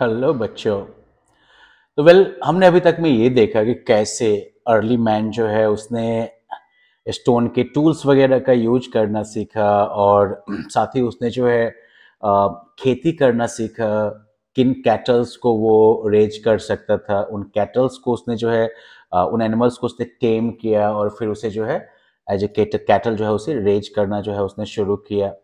Hello बच्चों तो well हमने अभी तक में ये देखा कि कैसे अर्ली मैन जो है उसने स्टोन के टूल्स वगैरह का यूज करना सीखा और साथ ही उसने जो है खेती करना सीखा किन कैटल्स को वो रेज कर सकता था उन कैटल्स को उसने जो है उन एनिमल्स को उसने टेम किया और फिर उसे जो है एज ए कैटल जो है उसे रेज करना जो है उसने शुरू किया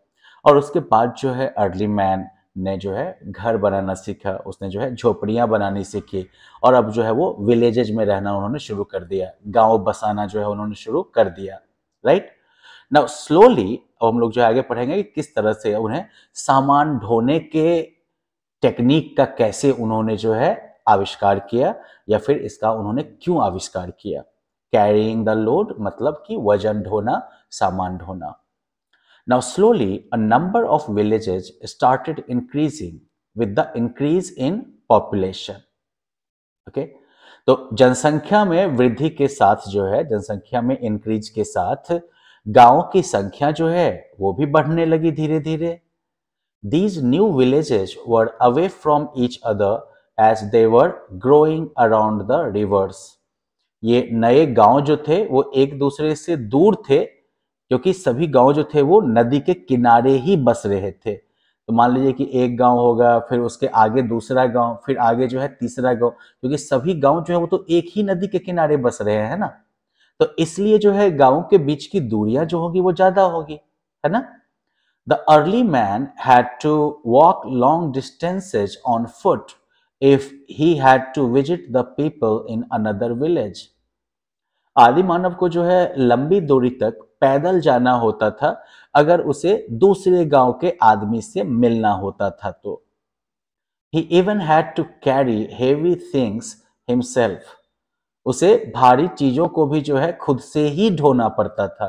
और उसके बाद जो है अर्ली मैन ने जो है घर बनाना सीखा उसने जो है झोपड़ियाँ बनानी सीखी और अब जो है वो विलेजेज में रहना उन्होंने शुरू कर दिया गांव बसाना जो है उन्होंने शुरू कर दिया राइट ना स्लोली अब हम लोग जो है आगे पढ़ेंगे कि किस तरह से उन्हें सामान ढोने के टेक्निक का कैसे उन्होंने जो है आविष्कार किया या फिर इसका उन्होंने क्यों आविष्कार किया कैरिंग द लोड मतलब कि वजन ढोना सामान ढोना Now, slowly, a number of villages started increasing with the increase in population. Okay? तो जनसंख्या में वृद्धि के साथ जो है जनसंख्या में इंक्रीज के साथ गांव की संख्या जो है वो भी बढ़ने लगी धीरे धीरे these new villages were away from each other as they were growing around the rivers ये नए गांव जो थे वो एक दूसरे से दूर थे क्योंकि सभी गांव जो थे वो नदी के किनारे ही बस रहे थे तो मान लीजिए कि एक गांव होगा फिर उसके आगे दूसरा गांव फिर आगे जो है तीसरा गांव क्योंकि सभी गांव जो है वो तो एक ही नदी के किनारे बस रहे हैं ना तो इसलिए जो है गांव के बीच की दूरियां जो होगी वो ज्यादा होगी है ना the early man had to walk long distances on foot if he had to visit the people in another village आदि मानव को जो है लंबी दूरी तक पैदल जाना होता था अगर उसे दूसरे गांव के आदमी से मिलना होता था तो he even had to carry heavy things himself उसे भारी चीजों को भी जो है खुद से ही ढोना पड़ता था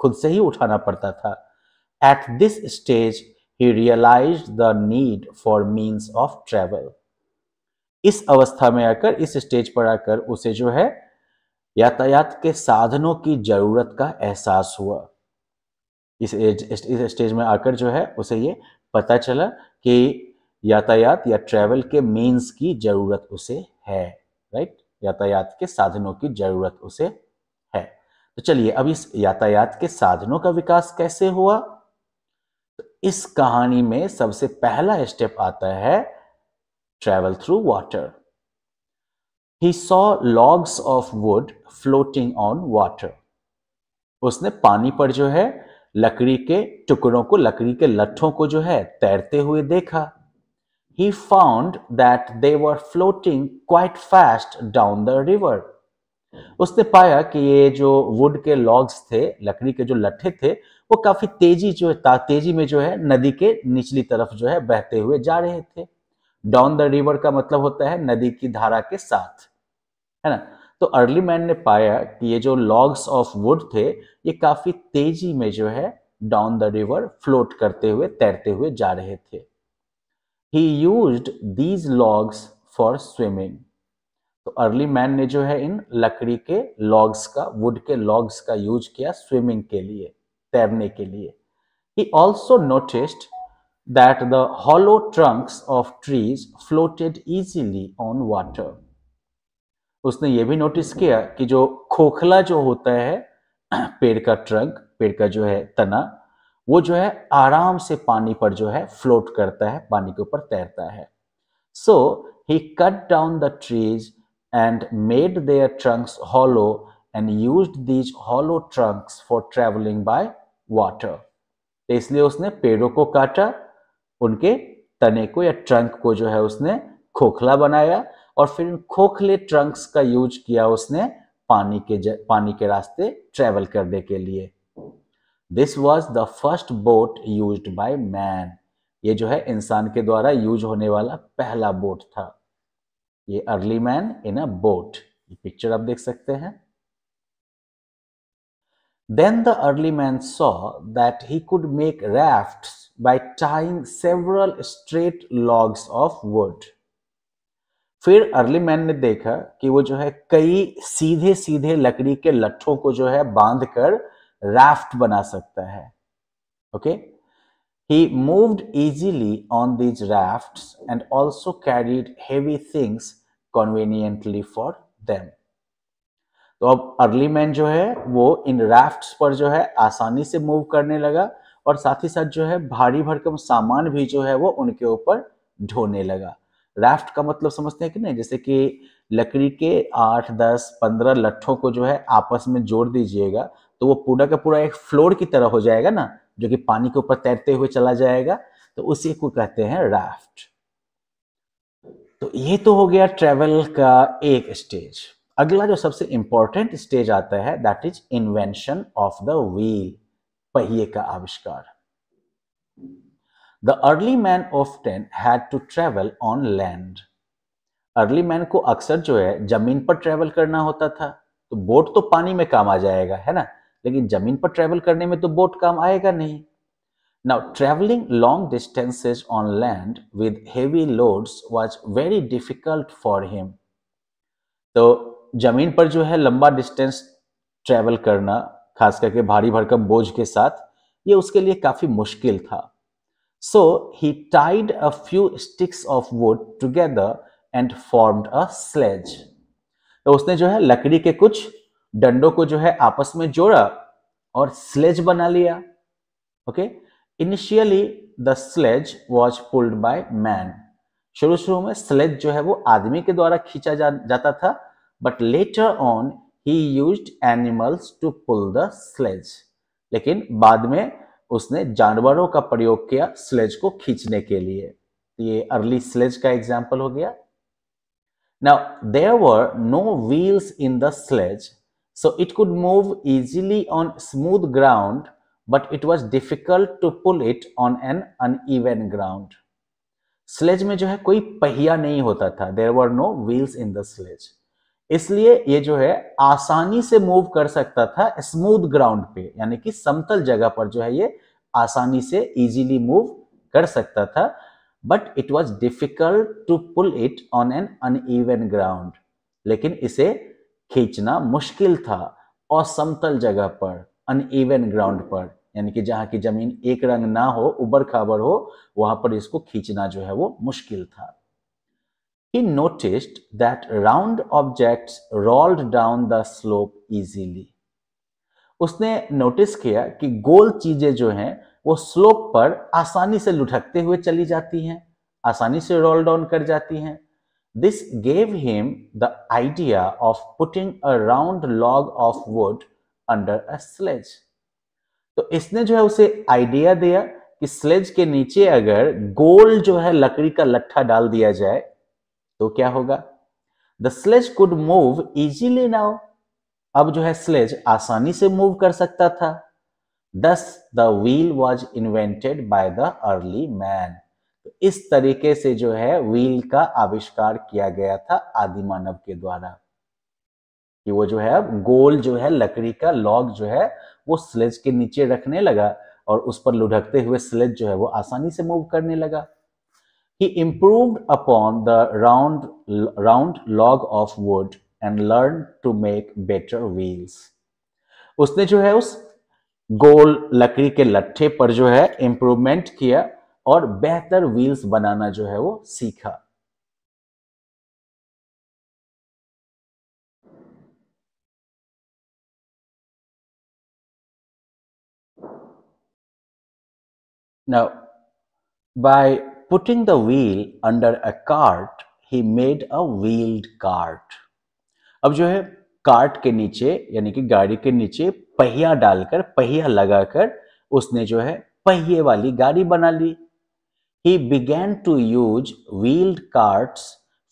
खुद से ही उठाना पड़ता था at this stage he realise the need for means of travel इस अवस्था में आकर इस स्टेज पर आकर उसे जो है यातायात के साधनों की जरूरत का एहसास हुआ इस एज इस स्टेज में आकर जो है उसे ये पता चला कि यातायात या ट्रैवल के मीन्स की जरूरत उसे है राइट यातायात के साधनों की जरूरत उसे है तो चलिए अब इस यातायात के साधनों का विकास कैसे हुआ तो इस कहानी में सबसे पहला स्टेप आता है travel through water he saw logs of wood floating on water उसने पानी पर जो है लकड़ी के टुकड़ों को लकड़ी के लट्ठों को जो है तैरते हुए देखा he found that they were floating quite fast down the river. उसने पाया कि ये जो वुड के लॉग्स थे लकड़ी के जो लट्ठे थे वो काफी तेजी जो है तेजी में जो है नदी के निचली तरफ जो है बहते हुए जा रहे थे डाउन द रिवर का मतलब होता है नदी की धारा के साथ है ना तो अर्ली मैन ने पाया कि ये जो लॉग्स ऑफ वुड थे ये काफी तेजी में जो है डाउन द रिवर फ्लोट करते हुए तैरते हुए जा रहे थे he use these logs for swimming तो अर्ली मैन ने जो है इन लकड़ी के लॉग्स का वुड के लॉग्स का यूज किया स्विमिंग के लिए तैरने के लिए he also noticed that the hollow trunks of trees floated easily on water उसने ये भी नोटिस किया कि जो खोखला जो होता है पेड़ का ट्रंक पेड़ का जो है तना वो जो है आराम से पानी पर जो है फ्लोट करता है पानी के ऊपर तैरता है so he cut down the trees and made their trunks hollow and use these hollow trunks for travelling by water इसलिए उसने पेड़ों को काटा उनके तने को या ट्रंक को जो है उसने खोखला बनाया और फिर खोखले ट्रंक्स का यूज किया उसने पानी के पानी के रास्ते ट्रेवल करने के लिए this was the first boat use by man ये जो है इंसान के द्वारा यूज होने वाला पहला बोट था ये early man in a boat ये पिक्चर आप देख सकते हैं then the early man saw that he could make raft by tying several straight logs of wood फिर अर्ली मैन ने देखा कि वो जो है कई सीधे सीधे लकड़ी के लट्ठों को जो है बांध कर राफ्ट बना सकता है okay he moved easily on these raft and also carried heavy things conveniently for them तो अब अर्ली मैन जो है वो इन राफ्ट पर जो है आसानी से मूव करने लगा और साथ ही साथ जो है भारी भरकम सामान भी जो है वो उनके ऊपर ढोने लगा राफ्ट का मतलब समझते हैं कि नहीं जैसे कि लकड़ी के आठ दस पंद्रह लट्ठों को जो है आपस में जोड़ दीजिएगा तो वो पूरा का पूरा एक फ्लोर की तरह हो जाएगा ना जो कि पानी के ऊपर तैरते हुए चला जाएगा तो उसी को कहते हैं राफ्ट तो ये तो हो गया ट्रेवल का एक स्टेज अगला जो सबसे इंपॉर्टेंट स्टेज आता है that is invention of the wheel पहिए का आविष्कार the early man often had to travel on land early man को अक्सर जो है जमीन पर ट्रेवल करना होता था तो बोट तो पानी में काम आ जाएगा है ना लेकिन जमीन पर ट्रेवल करने में तो बोट काम आएगा नहीं now travelling long distances on land with heavy loads was very difficult for him तो जमीन पर जो है लंबा डिस्टेंस ट्रेवल करना खास करके भारी भरकम बोझ के साथ ये उसके लिए काफ़ी मुश्किल था So he tied a few sticks of wood together and formed a sledge. तो उसने जो है लकड़ी के कुछ डंडों को जो है आपस में जोड़ा और स्लेज बना लिया okay initially the sledge was pulled by man शुरू शुरू में स्लेज जो है वो आदमी के द्वारा खींचा जा, जाता था but later on he use animals to pull the sledge लेकिन बाद में उसने जानवरों का प्रयोग किया स्लेज को खींचने के लिए तो ये अर्ली स्लेज का एग्जाम्पल हो गया now there were no wheels in the sledge it could move move on smooth ground but it it difficult to pull it on an अन uneven ग्राउंड स्लेज में जो है कोई पहिया नहीं होता था there were no wheels in the sledge इसलिए ये जो है आसानी से मूव कर सकता था स्मूथ ग्राउंड पे यानी कि समतल जगह पर जो है ये आसानी से इजीली मूव कर सकता था but it was difficult to pull it on an uneven ground लेकिन इसे खींचना मुश्किल था और समतल जगह पर अनइवन ग्राउंड पर यानी कि जहाँ की जमीन एक रंग ना हो उबर खाबर हो वहां पर इसको खींचना जो है वो मुश्किल था He noticed that round objects rolled down the slope easily. उसने नोटिस किया कि गोल चीजें जो हैं वो स्लोप पर आसानी से लुढ़कते हुए चली जाती हैं आसानी से रोल डाउन कर जाती हैं this gave him the idea of putting a round log of wood under a sledge तो इसने जो है उसे आइडिया दिया कि स्लेज के नीचे अगर गोल जो है लकड़ी का लट्ठा डाल दिया जाए तो क्या होगा the sledge could move easily now अब जो है स्लेज आसानी से मूव कर सकता था thus the wheel was invented by the early man इस तरीके से जो है व्हील का आविष्कार किया गया था आदि मानव के द्वारा कि वो जो है अब गोल जो है लकड़ी का लॉग जो है वो स्लेज के नीचे रखने लगा और उस पर लुढ़कते हुए स्लेज जो है वो आसानी से मूव करने लगा He improved upon the round, round log of wood and learned to make better wheels. usne jo hai us gol lakdi ke latthe par jo hai improvement kiya aur बेहतर wheels banana jo hai wo sikha Now, by putting the wheel under a cart, he made a wheeled cart. अब जो है cart के नीचे यानी कि गाड़ी के नीचे पहिया डालकर पहिया लगाकर उसने जो है पहिए वाली गाड़ी बना ली he began to use wheeled carts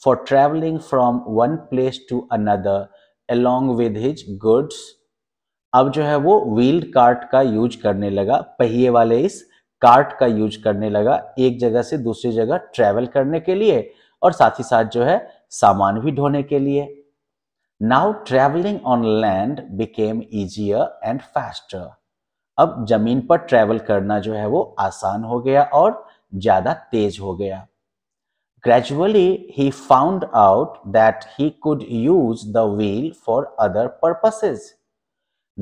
for travelling from one place to another along with his goods अब जो है वो व्हील्ड कार्ट का यूज करने लगा पहिए वाले इस कार्ट का यूज करने लगा एक जगह से दूसरी जगह ट्रेवल करने के लिए और साथ ही साथ जो है सामान भी ढोने के लिए now travelling on land became easier and faster अब जमीन पर ट्रेवल करना जो है वो आसान हो गया और ज्यादा तेज हो गया gradually he found out that he could use the wheel for other purposes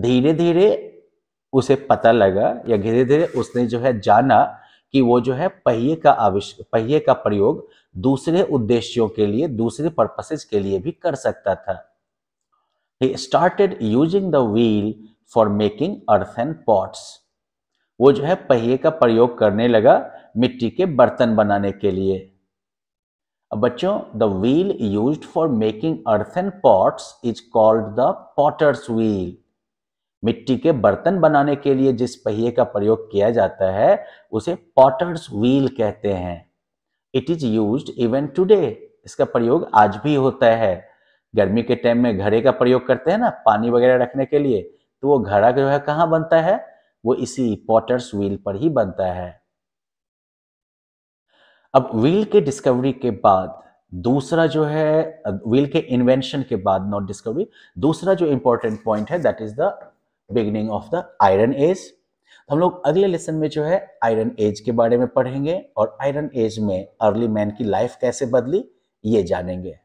धीरे धीरे उसे पता लगा या धीरे धीरे उसने जो है जाना कि वो जो है पहिए का आविष्क पहिए का प्रयोग दूसरे उद्देश्यों के लिए दूसरे पर्पसेज के लिए भी कर सकता था started using the wheel for making earth and pots वो जो है पहिए का प्रयोग करने लगा मिट्टी के बर्तन बनाने के लिए अब बच्चों the wheel use for making earthen pots is called the potter's wheel मिट्टी के बर्तन बनाने के लिए जिस पहिए का प्रयोग किया जाता है उसे पॉटर्स व्हील कहते हैं it is use even today इसका प्रयोग आज भी होता है गर्मी के टाइम में घड़े का प्रयोग करते हैं ना पानी वगैरह रखने के लिए तो वो घड़ा जो है कहाँ बनता है वो इसी पॉटर्स व्हील पर ही बनता है अब व्हील के डिस्कवरी के बाद दूसरा जो है व्हील के इन्वेंशन के बाद नॉट डिस्कवरी दूसरा जो इंपॉर्टेंट पॉइंट है that is the beginning of the iron age हम लोग अगले लेसन में जो है आयरन एज के बारे में पढ़ेंगे और आयरन एज में अर्ली मैन की लाइफ कैसे बदली ये जानेंगे